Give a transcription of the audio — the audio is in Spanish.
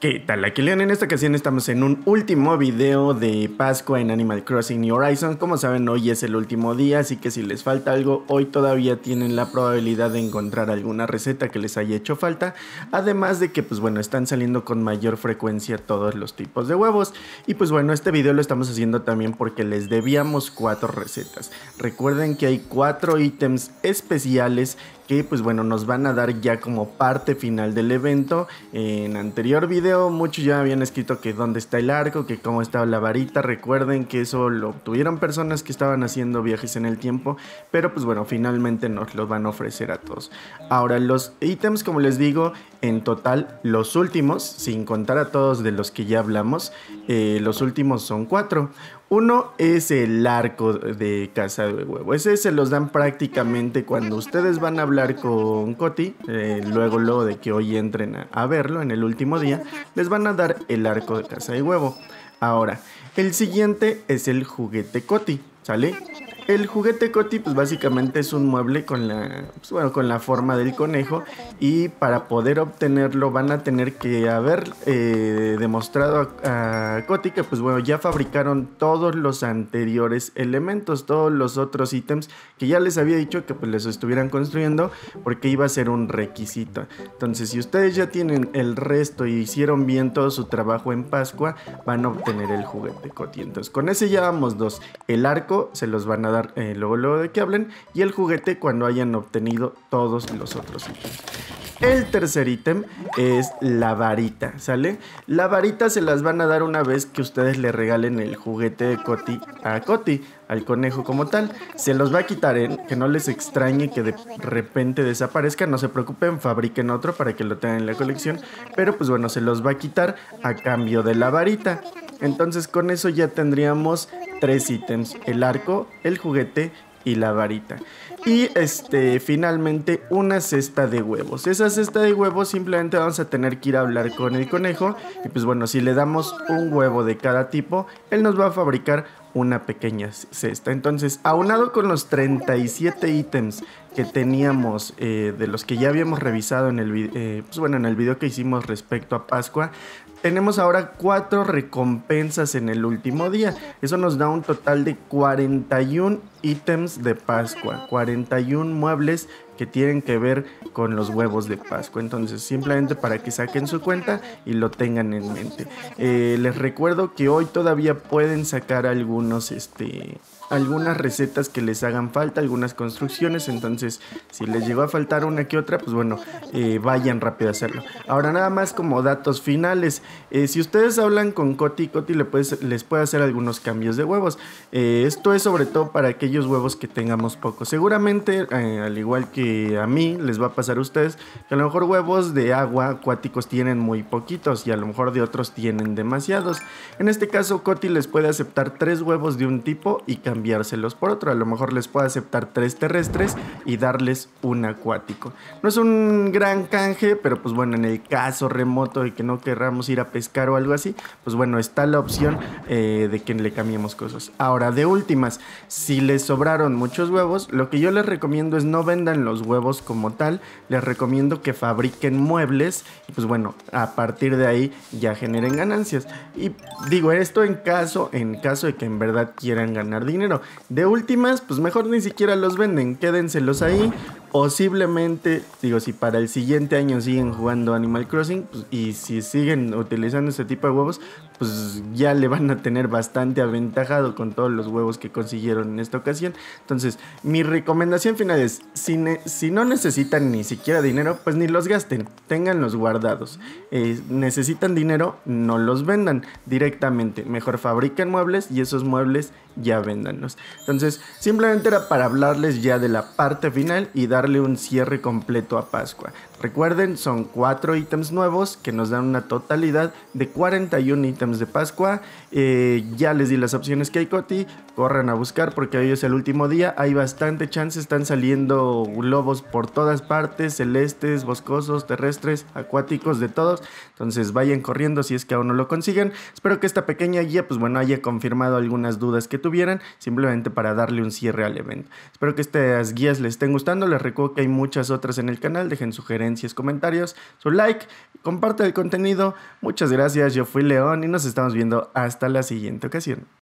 ¿Qué tal? Aquí Leon en esta ocasión estamos en un último video de Pascua en Animal Crossing New Horizons. Como saben, hoy es el último día, así que si les falta algo, hoy todavía tienen la probabilidad de encontrar alguna receta que les haya hecho falta. Además de que, pues bueno, están saliendo con mayor frecuencia todos los tipos de huevos. Y pues bueno, este video lo estamos haciendo también porque les debíamos cuatro recetas. Recuerden que hay cuatro ítems especiales que, pues bueno, nos van a dar ya como parte final del evento. En anterior video muchos ya habían escrito que dónde está el arco, que cómo está la varita. Recuerden que eso lo obtuvieron personas que estaban haciendo viajes en el tiempo, pero pues bueno, finalmente nos los van a ofrecer a todos. Ahora, los ítems, como les digo, en total, los últimos, sin contar a todos de los que ya hablamos, eh, los últimos son cuatro. Uno es el arco de casa de huevo. Ese se los dan prácticamente cuando ustedes van a hablar con Coti, eh, luego, luego de que hoy entren a, verlo en el último día, les van a dar el arco de casa de huevo. Ahora, el siguiente es el juguete Coti. ¿Sale? El juguete Coti, pues básicamente es un mueble con la, pues, bueno, con la forma del conejo y para poder obtenerlo van a tener que haber eh, demostrado a, Coti que, pues bueno, ya fabricaron todos los anteriores elementos, todos los otros ítems que ya les había dicho que pues les estuvieran construyendo porque iba a ser un requisito. Entonces, si ustedes ya tienen el resto y hicieron bien todo su trabajo en Pascua, van a obtener el juguete Coti. Entonces, con ese ya vamos dos, el arco se los van a dar eh, luego, luego de que hablen y el juguete cuando hayan obtenido todos los otros ítems. El tercer ítem es la varita, ¿sale? La varita se las van a dar una vez que ustedes le regalen el juguete de Coti a Coti, al conejo como tal. Se los va a quitar, ¿eh? que no les extrañe que de repente desaparezca, no se preocupen, fabriquen otro para que lo tengan en la colección, pero pues bueno, se los va a quitar a cambio de la varita. Entonces con eso ya tendríamos tres ítems, el arco, el juguete y la varita. Y este, finalmente una cesta de huevos. Esa cesta de huevos simplemente vamos a tener que ir a hablar con el conejo. Y pues bueno, si le damos un huevo de cada tipo, él nos va a fabricar una pequeña cesta. Entonces, aunado con los 37 ítems que teníamos, eh, de los que ya habíamos revisado en el, eh, pues, bueno, en el video que hicimos respecto a Pascua, tenemos ahora cuatro recompensas en el último día. Eso nos da un total de 41 ítems de Pascua, 41 muebles que tienen que ver con los huevos de Pascua. Entonces, simplemente para que saquen su cuenta y lo tengan en mente. Eh, les recuerdo que hoy todavía pueden sacar algunos, este, algunas recetas que les hagan falta, algunas construcciones. Entonces, si les llegó a faltar una que otra, pues bueno, eh, vayan rápido a hacerlo. Ahora nada más como datos finales, eh, si ustedes hablan con Coti, Coti les puede hacer algunos cambios de huevos. Eh, esto es sobre todo para aquellos huevos que tengamos pocos. Seguramente, eh, al igual que a mí, les va a pasar a ustedes que a lo mejor huevos de agua acuáticos tienen muy poquitos y a lo mejor de otros tienen demasiados. En este caso, Coti les puede aceptar tres huevos de un tipo y cambiárselos por otro. A lo mejor les puede aceptar tres terrestres y darles un acuático. No es un gran canje, pero pues bueno, en el caso remoto de que no querramos ir pescar o algo así, pues bueno, está la opción eh, de que le cambiemos cosas. Ahora, de últimas, si les sobraron muchos huevos, lo que yo les recomiendo es no vendan los huevos como tal, les recomiendo que fabriquen muebles y pues bueno, a partir de ahí ya generen ganancias. Y digo esto en caso, en caso de que en verdad quieran ganar dinero. De últimas, pues mejor ni siquiera los venden, quédenselos ahí, posiblemente, digo, si para el siguiente año siguen jugando Animal Crossing pues, y si siguen utilizando este tipo de huevos, pues ya le van a tener bastante aventajado con todos los huevos que consiguieron en esta ocasión. Entonces, mi recomendación final es, si, no necesitan ni siquiera dinero, pues ni los gasten, tenganlos guardados. Eh, necesitan dinero, no los vendan directamente. Mejor fabrican muebles y esos muebles ya véndanlos. Entonces, simplemente era para hablarles ya de la parte final y darle un cierre completo a Pascua. Recuerden, son cuatro ítems nuevos que nos dan una totalidad de 41 ítems de Pascua. Eh, ya les di las opciones que hay, Coti. Corran a buscar porque hoy es el último día. Hay bastante chance. Están saliendo lobos por todas partes, celestes, boscosos, terrestres, acuáticos, de todos. Entonces vayan corriendo si es que aún no lo consiguen. Espero que esta pequeña guía, pues bueno, haya confirmado algunas dudas que tuvieran, simplemente para darle un cierre al evento. Espero que estas guías les estén gustando. Les recuerdo que hay muchas otras en el canal. Dejen sugerencias, comentarios, su like, comparte el contenido. Muchas gracias. Yo fui León y nos nos estamos viendo hasta la siguiente ocasión.